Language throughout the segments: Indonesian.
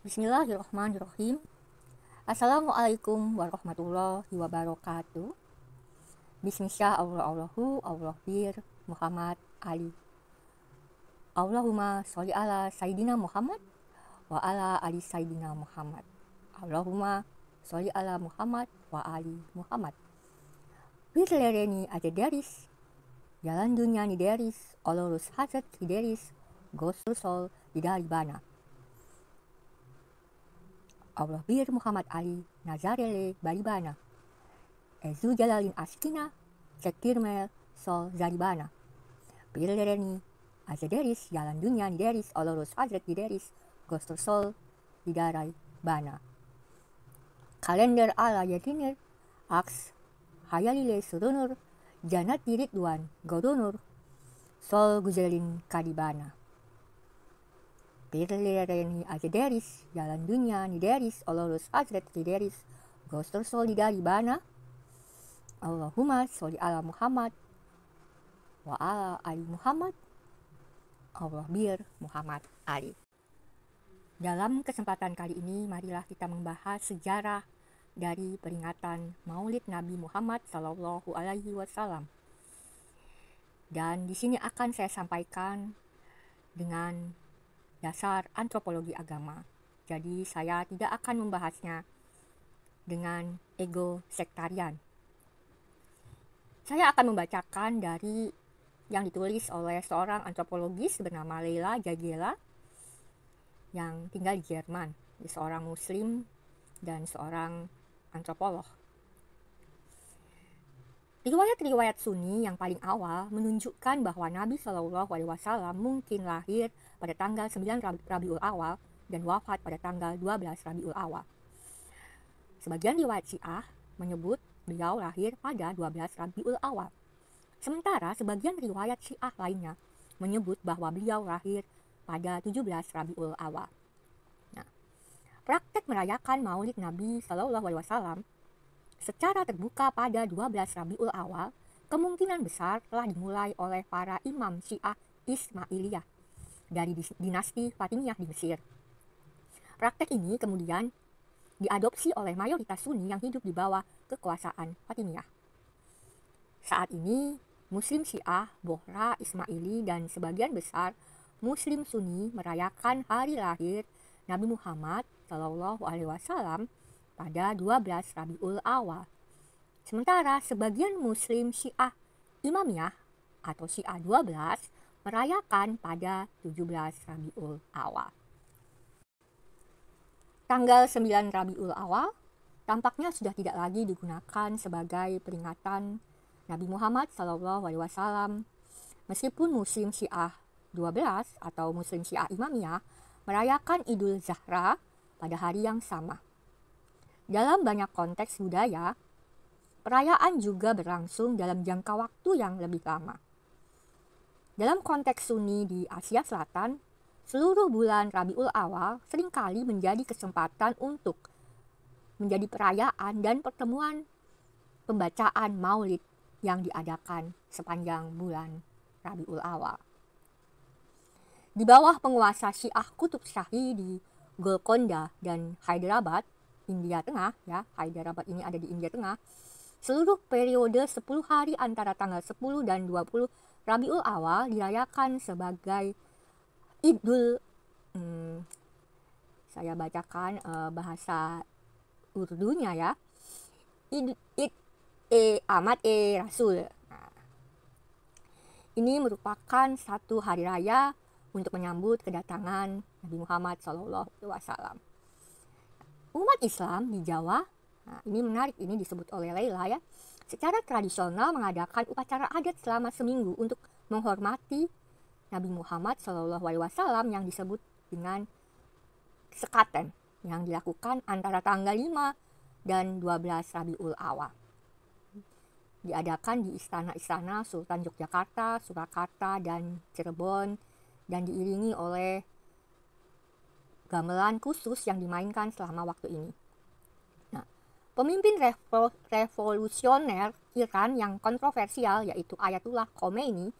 Bismillahirrahmanirrahim. Assalamualaikum warahmatullahi wabarakatuh. Bismillah Allah Allahu Allah bir Muhammad Ali. Allahumma sholli ala Sayyidina Muhammad wa ala ali Sayyidina Muhammad. Allahumma sholli ala Muhammad wa ali Muhammad. Bir aja deris. Jalan dunia ni nideris, olurus hazat deris, gosul sol bidari bana. Allah Bir Muhammad Ali Nazarele Balibana Ezu Jalalin Askina Cekirmel Sol Zaribana Bir Lereni Aja Deris Jalan Dunia nideris Olorus Adrek nideris, Deris Sol didarai Bana Kalender Ala Yatinir Aks Hayalile Surunur Janat Dirit Duan Godonur Sol Guzelin Kadibana Pirlereni Azederis, Jalan deris Nideris, Ololus ni deris, Gostor dari Bana, Allahumma Soli ala Muhammad, wa ala Ali Muhammad, Allah bir Muhammad Ali. Dalam kesempatan kali ini, marilah kita membahas sejarah dari peringatan Maulid Nabi Muhammad Sallallahu Alaihi Wasallam. Dan di sini akan saya sampaikan dengan dasar antropologi agama. Jadi saya tidak akan membahasnya dengan ego sektarian. Saya akan membacakan dari yang ditulis oleh seorang antropologis bernama Leila Jagela yang tinggal di Jerman, seorang muslim dan seorang antropolog. Riwayat-riwayat Sunni yang paling awal menunjukkan bahwa Nabi Shallallahu Alaihi Wasallam mungkin lahir pada tanggal 9 Rabiul Awal dan wafat pada tanggal 12 Rabiul Awal. Sebagian riwayat Syiah menyebut beliau lahir pada 12 Rabiul Awal. Sementara sebagian riwayat Syiah lainnya menyebut bahwa beliau lahir pada 17 Rabiul Awal. Nah, praktek merayakan Maulid Nabi Shallallahu Alaihi Wasallam secara terbuka pada 12 Rabiul Awal kemungkinan besar telah dimulai oleh para imam Syiah Ismailiyah dari dinasti Fatimiyah di Mesir. Praktek ini kemudian diadopsi oleh mayoritas Sunni yang hidup di bawah kekuasaan Fatimiyah. Saat ini, Muslim Syiah, Bohra, Ismaili, dan sebagian besar Muslim Sunni merayakan hari lahir Nabi Muhammad Shallallahu Alaihi Wasallam pada 12 Rabiul Awal. Sementara sebagian Muslim Syiah Imamiyah atau Syiah 12 merayakan pada 17 Rabiul Awal. Tanggal 9 Rabiul Awal tampaknya sudah tidak lagi digunakan sebagai peringatan Nabi Muhammad SAW meskipun Muslim Syiah 12 atau Muslim Syiah Imamiyah merayakan Idul Zahra pada hari yang sama. Dalam banyak konteks budaya, perayaan juga berlangsung dalam jangka waktu yang lebih lama. Dalam konteks Sunni di Asia Selatan, seluruh bulan Rabiul Awal seringkali menjadi kesempatan untuk menjadi perayaan dan pertemuan pembacaan maulid yang diadakan sepanjang bulan Rabiul Awal. Di bawah penguasa Syiah Kutub Syahi di Golconda dan Hyderabad, India Tengah, ya, Hyderabad ini ada di India Tengah, seluruh periode 10 hari antara tanggal 10 dan 20 Rabiul Awal dirayakan sebagai Idul hmm, saya bacakan uh, bahasa Urdunya ya. Id, id e ahmad e rasul. Nah. ini merupakan satu hari raya untuk menyambut kedatangan Nabi Muhammad SAW umat Islam di Jawa, nah ini menarik, ini disebut oleh Laila ya, secara tradisional mengadakan upacara adat selama seminggu untuk menghormati Nabi Muhammad SAW Wasallam yang disebut dengan sekaten yang dilakukan antara tanggal 5 dan 12 Rabiul Awal. Diadakan di istana-istana Sultan Yogyakarta, Surakarta, dan Cirebon dan diiringi oleh gamelan khusus yang dimainkan selama waktu ini. Nah, pemimpin revo revolusioner Iran yang kontroversial yaitu Ayatullah Khomeini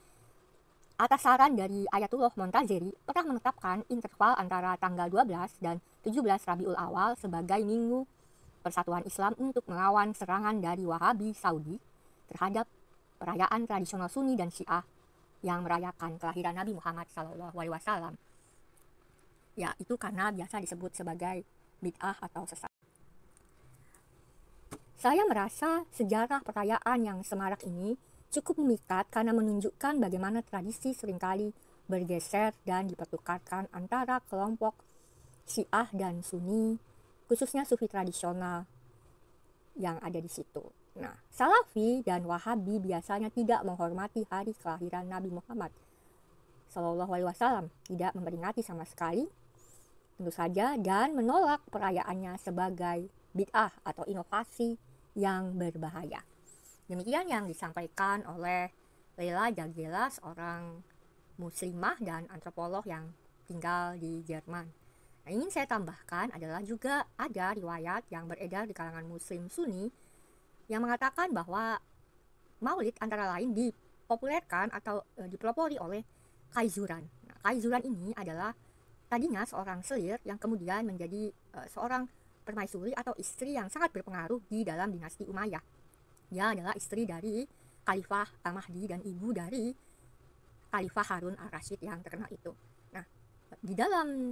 atas saran dari Ayatullah Montazeri pernah menetapkan interval antara tanggal 12 dan 17 Rabiul Awal sebagai minggu persatuan Islam untuk melawan serangan dari Wahabi Saudi terhadap perayaan tradisional Sunni dan Syiah yang merayakan kelahiran Nabi Muhammad SAW ya itu karena biasa disebut sebagai bid'ah atau sesat. Saya merasa sejarah perayaan yang semarak ini cukup memikat karena menunjukkan bagaimana tradisi seringkali bergeser dan dipertukarkan antara kelompok Syiah dan Sunni, khususnya Sufi tradisional yang ada di situ. Nah, Salafi dan Wahabi biasanya tidak menghormati hari kelahiran Nabi Muhammad Shallallahu Alaihi Wasallam, tidak memperingati sama sekali, tentu saja dan menolak perayaannya sebagai bid'ah atau inovasi yang berbahaya. Demikian yang disampaikan oleh Leila Jagela, seorang muslimah dan antropolog yang tinggal di Jerman. Nah, ingin saya tambahkan adalah juga ada riwayat yang beredar di kalangan muslim Sunni yang mengatakan bahwa maulid antara lain dipopulerkan atau e, dipelopori oleh kaizuran. Nah, kaizuran ini adalah Tadinya seorang selir yang kemudian menjadi uh, seorang permaisuri atau istri yang sangat berpengaruh di dalam dinasti Umayyah. Dia adalah istri dari Khalifah Al-Mahdi dan ibu dari Khalifah Harun Al-Rashid yang terkenal itu. Nah, di dalam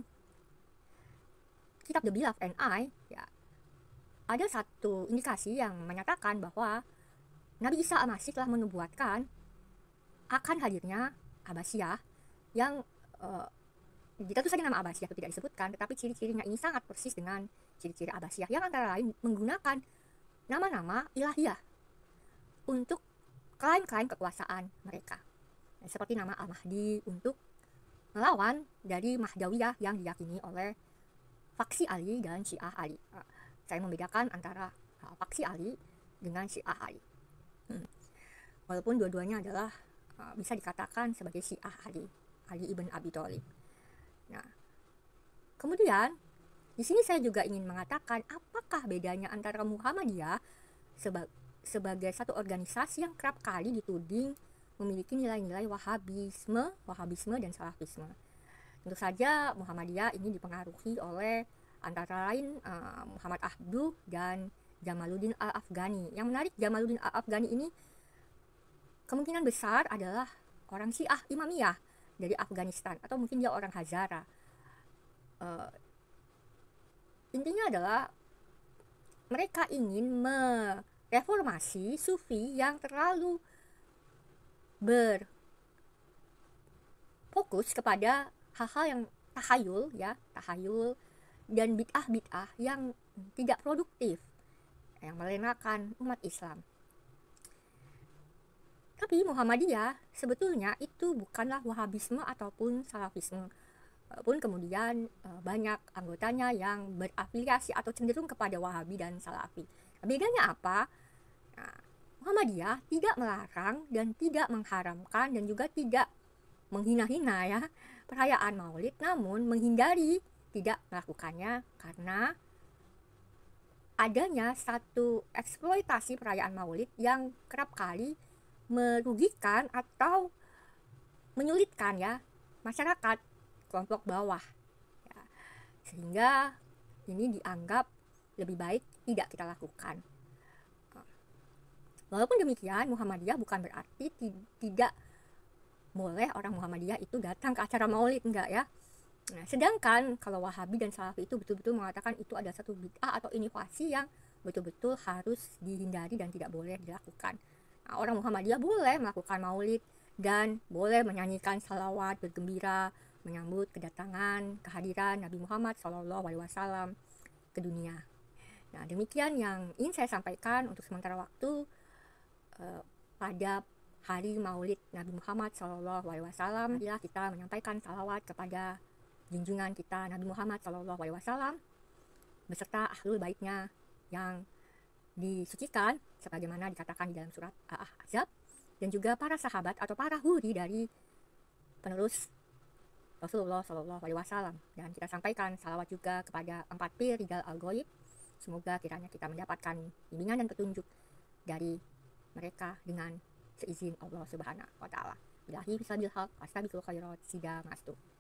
kitab The Beloved and I, ya, ada satu indikasi yang menyatakan bahwa Nabi Isa Al-Masih telah menubuatkan akan hadirnya Abbasiyah yang uh, jika tuh saja nama Abbasiyah itu tidak disebutkan, tetapi ciri-cirinya ini sangat persis dengan ciri-ciri Abbasiyah yang antara lain menggunakan nama-nama ilahiyah untuk klaim-klaim kekuasaan mereka. Nah, seperti nama Al-Mahdi untuk melawan dari Mahdawiyah yang diyakini oleh faksi Ali dan Syiah Ali. Ah, saya membedakan antara ah, faksi Ali dengan Syiah Ali. Hmm. Walaupun dua-duanya adalah ah, bisa dikatakan sebagai Syiah Ali, Ali ibn Abi Thalib. Nah, kemudian di sini saya juga ingin mengatakan apakah bedanya antara Muhammadiyah seba sebagai satu organisasi yang kerap kali dituding memiliki nilai-nilai Wahabisme, Wahabisme dan Salafisme. Tentu saja Muhammadiyah ini dipengaruhi oleh antara lain uh, Muhammad Abdul dan Jamaluddin Al-Afghani. Yang menarik Jamaluddin Al-Afghani ini kemungkinan besar adalah orang Syiah Imamiyah dari Afghanistan atau mungkin dia orang Hazara uh, intinya adalah mereka ingin mereformasi sufi yang terlalu berfokus kepada hal-hal yang tahayul ya tahayul dan bid'ah-bid'ah yang tidak produktif yang melenakan umat Islam tapi Muhammadiyah sebetulnya itu bukanlah Wahabisme ataupun Salafisme. Pun kemudian eh, banyak anggotanya yang berafiliasi atau cenderung kepada Wahabi dan Salafi. Bedanya apa? Nah, Muhammadiyah tidak melarang dan tidak mengharamkan dan juga tidak menghina-hina ya perayaan Maulid, namun menghindari tidak melakukannya karena adanya satu eksploitasi perayaan Maulid yang kerap kali merugikan atau menyulitkan ya masyarakat kelompok bawah ya. sehingga ini dianggap lebih baik tidak kita lakukan walaupun demikian Muhammadiyah bukan berarti tidak boleh orang Muhammadiyah itu datang ke acara maulid enggak ya nah, sedangkan kalau Wahabi dan Salafi itu betul-betul mengatakan itu ada satu bid'ah atau inovasi yang betul-betul harus dihindari dan tidak boleh dilakukan orang Muhammadiyah boleh melakukan maulid dan boleh menyanyikan salawat bergembira menyambut kedatangan kehadiran Nabi Muhammad SAW ke dunia. Nah demikian yang ingin saya sampaikan untuk sementara waktu eh, pada hari Maulid Nabi Muhammad SAW. Ya kita menyampaikan salawat kepada junjungan kita Nabi Muhammad SAW beserta ahlul baiknya yang disucikan sebagaimana dikatakan di dalam surat Al-Ahzab dan juga para sahabat atau para huri dari penerus Rasulullah Shallallahu Alaihi Wasallam dan kita sampaikan salawat juga kepada empat pir Rijal al -Ghoib. Semoga kiranya kita mendapatkan bimbingan dan petunjuk dari mereka dengan seizin Allah Subhanahu wa taala. Bilahi bisa bilhaq, pasti khairat, kalau mastu.